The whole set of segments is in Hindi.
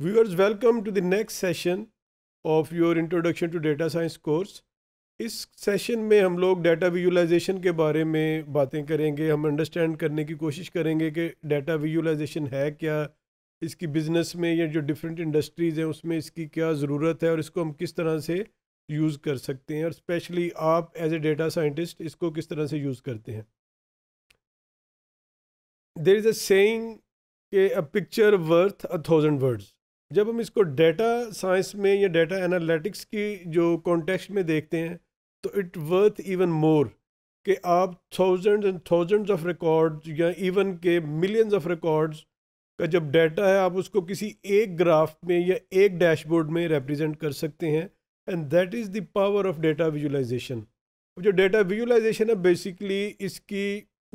viewers welcome to the next session of your introduction to data science course इस सेशन में हम लोग डेटा विजुलाइजेशन के बारे में बातें करेंगे हम अंडरस्टैंड करने की कोशिश करेंगे कि डेटा विजुलाइजेशन है क्या इसकी बिज़नेस में या जो डिफरेंट इंडस्ट्रीज़ हैं उसमें इसकी क्या ज़रूरत है और इसको हम किस तरह से यूज़ कर सकते हैं और स्पेशली आप एज ए डेटा साइंटिस्ट इसको किस तरह से यूज़ करते हैं देर इज़ अ सेंग कि a picture worth a thousand words जब हम इसको डेटा साइंस में या डेटा एनालिटिक्स की जो कॉन्टेक्स्ट में देखते हैं तो इट वर्थ इवन मोर कि आप thousands and thousands of records या इवन के मिलियंस ऑफ रिकॉर्ड्स का जब डेटा है आप उसको किसी एक ग्राफ में या एक डैशबोर्ड में रिप्रेजेंट कर सकते हैं and that is the power of data visualization जो डेटा विजुलाइजेशन है बेसिकली इसकी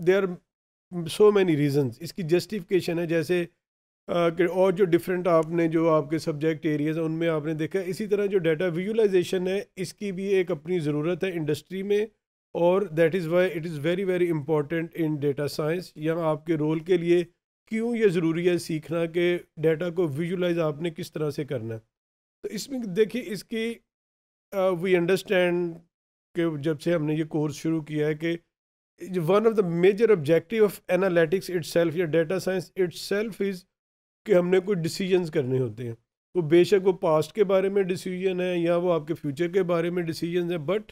they are so many reasons इसकी जस्टिफिकेशन है जैसे और जो डिफरेंट आपने जो आपके सब्जेक्ट एरियाज हैं उनमें आपने देखा इसी तरह जो डाटा विजुलाइजेशन है इसकी भी एक अपनी ज़रूरत है इंडस्ट्री में और that is why it is very very important in data science या आपके रोल के लिए क्यों ये ज़रूरी है सीखना कि डेटा को विजुलाइज आपने किस तरह से करना तो इसमें देखिए इसकी वी अंडरस्टैंड के जब से हमने ये कोर्स शुरू किया है कि one of the major objective of analytics it's या डेटा साइंस इट्स इज़ कि हमने कुछ डिसीजंस करने होते हैं तो बेशक वो पास्ट के बारे में डिसीजन है या वो आपके फ्यूचर के बारे में डिसीजन है but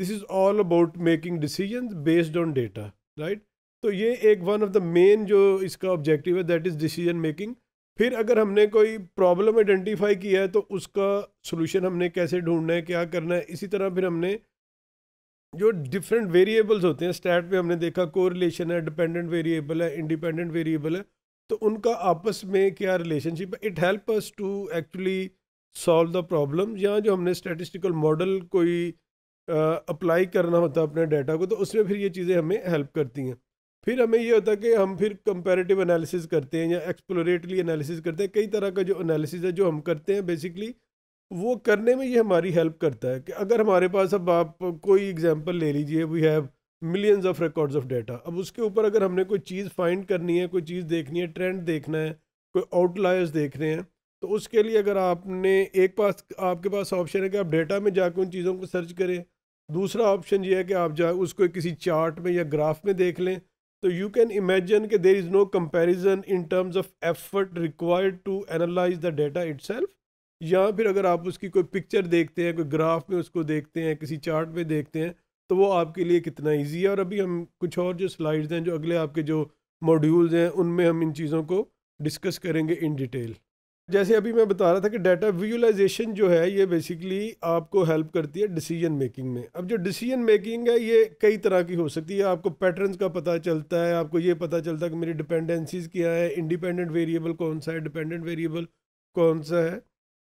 this is all about making decision based on data right तो ये एक वन ऑफ द मेन जो इसका ऑब्जेक्टिव है दैट इज़ डिसीजन मेकिंग फिर अगर हमने कोई प्रॉब्लम आइडेंटिफाई किया है तो उसका सोल्यूशन हमने कैसे ढूंढना है क्या करना है इसी तरह फिर हमने जो डिफरेंट वेरिएबल्स होते हैं स्टैट में हमने देखा कोरिलेशन है डिपेंडेंट वेरिएबल है इंडिपेंडेंट वेरिएबल है तो उनका आपस में क्या relationship it help us to actually solve the problem या जो हमने स्टेटिस्टिकल मॉडल कोई अप्लाई करना होता है अपने डाटा को तो उसमें फिर ये चीज़ें हमें हेल्प करती हैं फिर हमें ये होता है कि हम फिर कंपेरेटिव एनालिसिस करते हैं या एक्सप्लोरेटली एनालिसिस करते हैं कई तरह का जो एनालिसिस है जो हम करते हैं बेसिकली वो करने में ये हमारी हेल्प करता है कि अगर हमारे पास अब आप कोई एग्जांपल ले लीजिए we have millions of records of data अब उसके ऊपर अगर हमने कोई चीज़ फाइंड करनी है कोई चीज़ देखनी है ट्रेंड देखना है कोई आउटलायर्स देख रहे हैं तो उसके लिए अगर आपने एक पास आपके पास ऑप्शन है कि आप डेटा में जाकर उन चीज़ों को सर्च करें दूसरा ऑप्शन ये है कि आप जा उसको किसी चार्ट में या ग्राफ में देख लें तो यू कैन इमेजन कि there is no comparison in terms of effort required to analyze the data itself या फिर अगर आप उसकी कोई पिक्चर देखते हैं कोई ग्राफ में उसको देखते हैं किसी चार्ट में देखते हैं तो वो आपके लिए कितना ईजी है और अभी हम कुछ और जो स्लाइड्स हैं जो अगले आपके जो मॉड्यूल्स हैं उनमें हम इन चीज़ों को डिस्कस करेंगे इन डिटेल जैसे अभी मैं बता रहा था कि डाटा विजुलाइजेशन जो है ये बेसिकली आपको हेल्प करती है डिसीजन मेकिंग में अब जो डिसीजन मेकिंग है ये कई तरह की हो सकती है आपको पैटर्न्स का पता चलता है आपको ये पता चलता है कि मेरी डिपेंडेंसीज क्या है इंडिपेंडेंट वेरिएबल कौन सा है डिपेंडेंट वेरिएबल कौन सा है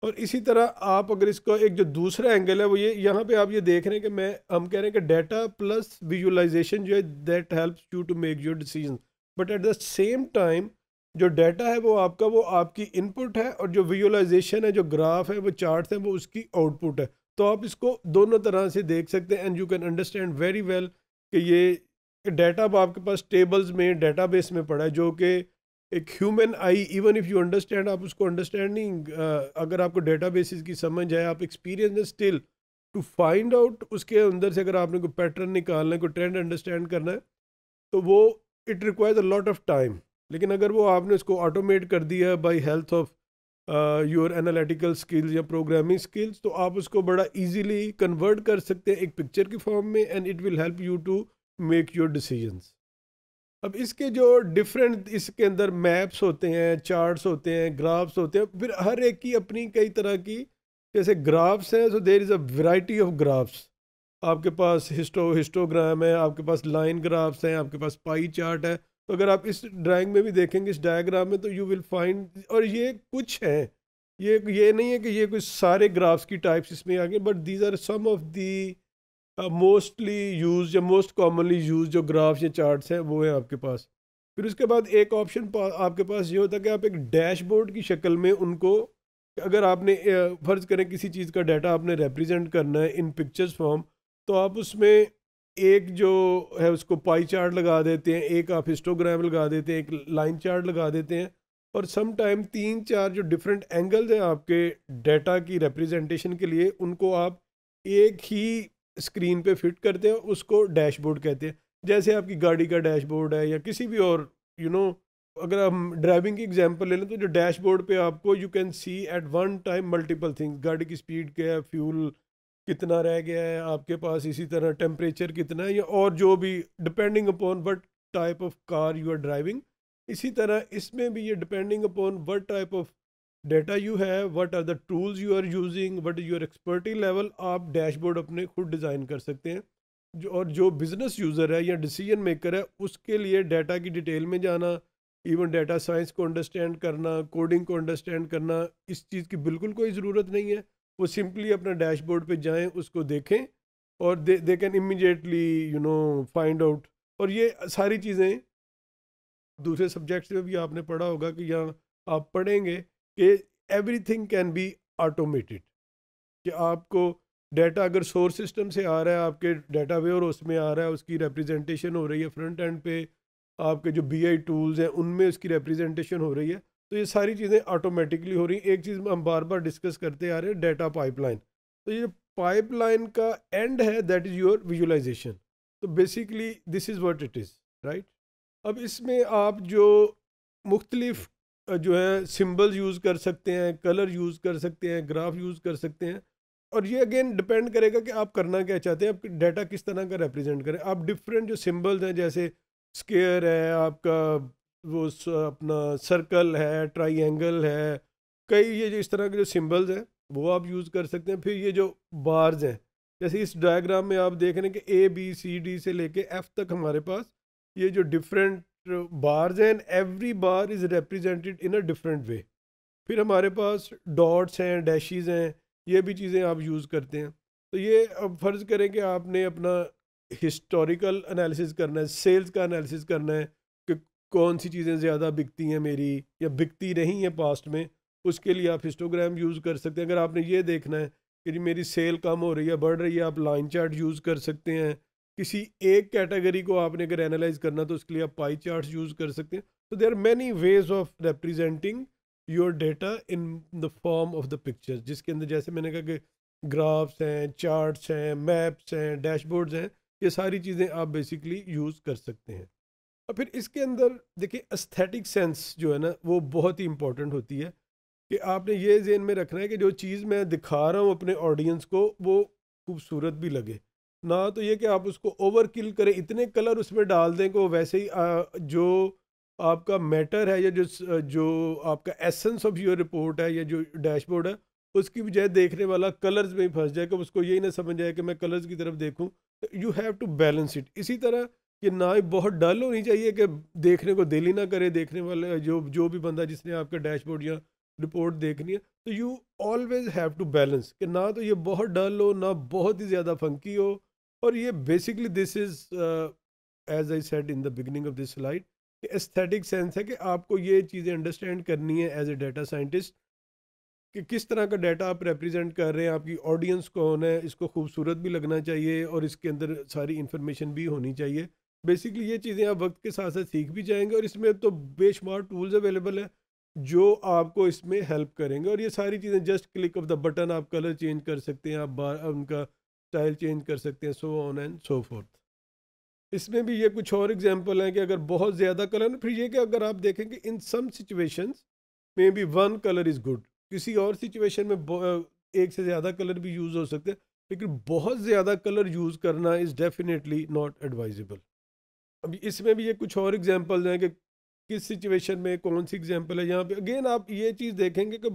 और इसी तरह आप अगर इसका एक जो दूसरा एंगल है वो ये यहाँ पे आप ये देख रहे हैं कि मैं हम कह रहे हैं कि डाटा प्लस विजुअलाइजेशन जो है that helps you to make your decision but at the same time जो डाटा है वो आपका वो आपकी इनपुट है और जो विजुअलाइजेशन है जो ग्राफ है वो चार्ट है वो उसकी आउटपुट है तो आप इसको दोनों तरह से देख सकते हैं and you can understand very well कि ये डाटा आपके पास टेबल्स में डेटाबेस में पड़ा है जो कि एक human eye even if you understand आप उसको अंडरस्टैंडिंग uh, अगर आपको डेटा बेसिस की समझ है आप एक्सपीरियंस है स्टिल टू फाइंड आउट उसके अंदर से अगर आपने कोई पैटर्न निकालना है कोई ट्रेंड अंडरस्टैंड करना है तो वो it requires a lot of time लेकिन अगर वो आपने उसको ऑटोमेट कर दिया by health of your analytical skills या प्रोग्रामिंग स्किल्स तो आप उसको बड़ा इजीली कन्वर्ट कर सकते हैं एक पिक्चर के फॉर्म में and it will help you to make your decisions अब इसके जो डिफरेंट इसके अंदर मैप्स होते हैं चार्ट्स होते हैं ग्राफ्स होते हैं फिर हर एक की अपनी कई तरह की जैसे ग्राफ्स हैं so there is a variety of graphs आपके पास हिस्टो हिस्टोग्राम है आपके पास लाइन ग्राफ्स हैं आपके पास पाई चार्ट है तो अगर आप इस ड्राइंग में भी देखेंगे इस डायग्राम में तो यू विल फाइंड और ये कुछ हैं ये ये नहीं है कि ये कुछ सारे ग्राफ्स की टाइप्स इसमें आ गए but these are some of the mostly uh, use या मोस्ट कॉमनली यूज जो ग्राफ्स या चार्ट्स हैं वो हैं आपके पास फिर उसके बाद एक ऑप्शन आपके पास ये होता है कि आप एक डैशबोर्ड की शक्ल में उनको अगर आपने फ़र्ज़ करें किसी चीज़ का डाटा आपने रिप्रेजेंट करना है इन पिक्चर्स फॉर्म तो आप उसमें एक जो है उसको पाई चार्ट लगा देते हैं एक आप हिस्टोग्राम लगा देते हैं एक लाइन चार्ट लगा देते हैं और सम टाइम तीन चार जो डिफरेंट एंगल्स हैं आपके डाटा की रिप्रेजेंटेशन के लिए उनको आप एक ही स्क्रीन पे फिट करते हैं उसको डैशबोर्ड कहते हैं जैसे आपकी गाड़ी का डैशबोर्ड है या किसी भी और यू you नो know, अगर हम ड्राइविंग की एग्जांपल ले लें तो जो डैशबोर्ड पे आपको you can see at one time multiple things गाड़ी की स्पीड क्या है फ्यूल कितना रह गया है आपके पास इसी तरह टेम्परेचर कितना है या और जो भी depending upon what type of car you are driving इसी तरह इसमें भी ये depending upon what type of data you have what are the tools you are using what is your expertise level आप डैशबोर्ड अपने खुद डिज़ाइन कर सकते हैं जो और जो बिज़नेस यूज़र है या डिसीजन मेकर है उसके लिए डाटा की डिटेल में जाना इवन डाटा साइंस को अंडरस्टैंड करना कोडिंग को अंडरस्टैंड करना इस चीज़ की बिल्कुल कोई ज़रूरत नहीं है वो सिंपली अपना डैशबोर्ड पे जाएं उसको देखें और they they can immediately you know find out और ये सारी चीज़ें दूसरे सब्जेक्ट्स में भी आपने पढ़ा होगा कि यहाँ आप पढ़ेंगे कि एवरीथिंग कैन बी ऑटोमेटेड कि आपको डाटा अगर सोर्स सिस्टम से आ रहा है आपके डाटा वेयर उसमें आ रहा है उसकी रिप्रेजेंटेशन हो रही है फ्रंट एंड पे आपके जो बीआई टूल्स हैं उनमें उसकी रिप्रेजेंटेशन हो रही है तो ये सारी चीज़ें ऑटोमेटिकली हो रही हैं एक चीज़ हम बार बार डिस्कस करते आ रहे हैं डाटा पाइपलाइन तो ये पाइपलाइन का एंड है दैट इज़ योर विजुलाइजेशन तो basically this is what it is right अब इसमें आप जो मुख्तलिफ जो है सिंबल्स यूज़ कर सकते हैं कलर यूज़ कर सकते हैं ग्राफ यूज़ कर सकते हैं और ये अगेन डिपेंड करेगा कि आप करना क्या चाहते हैं आप डाटा किस तरह का रिप्रेजेंट करें आप डिफरेंट जो सिंबल्स हैं जैसे स्केयर है आपका वो अपना सर्कल है ट्राइंगल है कई ये जो इस तरह के जो सिंबल्स हैं वो आप यूज़ कर सकते हैं फिर ये जो बार्स हैं जैसे इस डायग्राम में आप देख रहे हैं कि ए बी सी डी से लेके एफ़ तक हमारे पास ये जो डिफरेंट बार्स हैं every bar is represented in a different way फिर हमारे पास डॉट्स हैं डैशीज़ हैं ये भी चीज़ें आप यूज़ करते हैं तो ये अब फ़र्ज़ करें कि आपने अपना हिस्टोरिकल एनालिसिस करना है सेल्स का एनालिसिस करना है कि कौन सी चीज़ें ज़्यादा बिकती हैं मेरी या बिकती रही हैं पास्ट में उसके लिए आप हिस्टोग्राम यूज़ कर सकते हैं अगर आपने ये देखना है कि जी मेरी सेल कम हो रही है बढ़ रही है आप लाइन चार्ट यूज़ कर सकते हैं किसी एक कैटेगरी को आपने अगर एनालाइज करना तो उसके लिए आप पाई चार्ट्स यूज कर सकते हैं तो there are many ways of representing your data in the form of the pictures जिसके अंदर जैसे मैंने कहा कि ग्राफ्स हैं चार्ट्स हैं मैप्स हैं डैशबोर्ड्स हैं ये सारी चीज़ें आप बेसिकली यूज़ कर सकते हैं और फिर इसके अंदर देखिए अस्थेटिक सेंस जो है ना वो बहुत ही इंपॉर्टेंट होती है कि आपने ये जेन में रखना है कि जो चीज़ मैं दिखा रहा हूँ अपने ऑडियंस को वो खूबसूरत भी लगे ना तो ये कि आप उसको ओवर किल करें इतने कलर उसमें डाल दें कि वो वैसे ही आ, जो आपका मैटर है या जो जो आपका एसेंस ऑफ योर रिपोर्ट है या जो डैशबोर्ड है उसकी बजाय देखने वाला कलर्स में ही फंस जाए कि उसको यही ना समझ आए कि मैं कलर्स की तरफ तो you have to balance it इसी तरह कि ना ही बहुत डल होनी चाहिए कि देखने को दिल ही ना करे देखने वाले जो जो भी बंदा जिसने आपका डैशबोर्ड या रिपोर्ट देखनी है तो you always have to balance कि ना तो ये बहुत डल हो ना बहुत ही ज़्यादा फंकी हो और ये basically this is as I said in the beginning of this slide aesthetic sense है कि आपको ये चीज़ें अंडरस्टैंड करनी है एज ए डाटा साइंटिस्ट कि किस तरह का डाटा आप रिप्रेजेंट कर रहे हैं आपकी ऑडियंस कौन है इसको खूबसूरत भी लगना चाहिए और इसके अंदर सारी इन्फॉर्मेशन भी होनी चाहिए बेसिकली ये चीज़ें आप वक्त के साथ साथ सीख भी जाएंगे और इसमें तो बेशुमार टूल्स अवेलेबल हैं जो आपको इसमें हेल्प करेंगे और ये सारी चीज़ें just click of the button आप कलर चेंज कर सकते हैं आप बार उनका स्टाइल चेंज कर सकते हैं so on and so forth इसमें भी ये कुछ और एग्जाम्पल हैं कि अगर बहुत ज़्यादा कलर फिर ये कि अगर आप देखें कि इन सम सिचुएशंस में be one colour is good किसी और सिचुएशन में एक से ज़्यादा कलर भी यूज़ हो सकते हैं लेकिन बहुत ज़्यादा कलर यूज़ करना इज़ डेफिनेटली नॉट एडवाइजेबल अब इसमें भी ये कुछ और एग्जाम्पल हैं कि किस सिचुएशन में कौन सी एग्जाम्पल है यहाँ पे अगेन आप ये चीज़ देखेंगे कि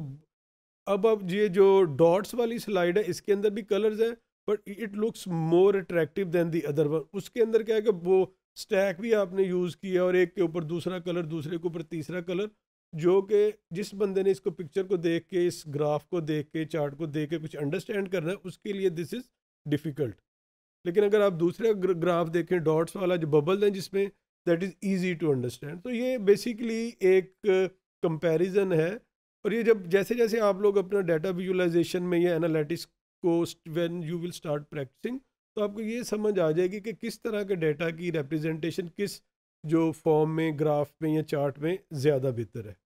अब अब ये जो डॉट्स वाली स्लाइड है इसके अंदर भी कलर्स हैं but it looks more attractive than the other one उसके अंदर क्या है कि वो स्टैक भी आपने यूज़ किया और एक के ऊपर दूसरा कलर दूसरे के ऊपर तीसरा कलर जो कि जिस बंदे ने इसको पिक्चर को देख के इस ग्राफ को देख के चार्ट को देख के कुछ अंडरस्टैंड करना है उसके लिए दिस इज़ डिफ़िकल्ट लेकिन अगर आप दूसरा ग्राफ देखें डॉट्स वाला जो बबल हैं जिसमें that is easy to understand तो ये बेसिकली एक कंपेरिजन है और ये जब जैसे जैसे आप लोग अपना डाटा विजुलाइजेशन में या एनालिटिक्स को when you will start practising तो आपको ये समझ आ जाएगी कि किस तरह के डेटा की रिप्रेजेंटेशन किस जो फॉर्म में ग्राफ में या चार्ट में ज़्यादा बेहतर है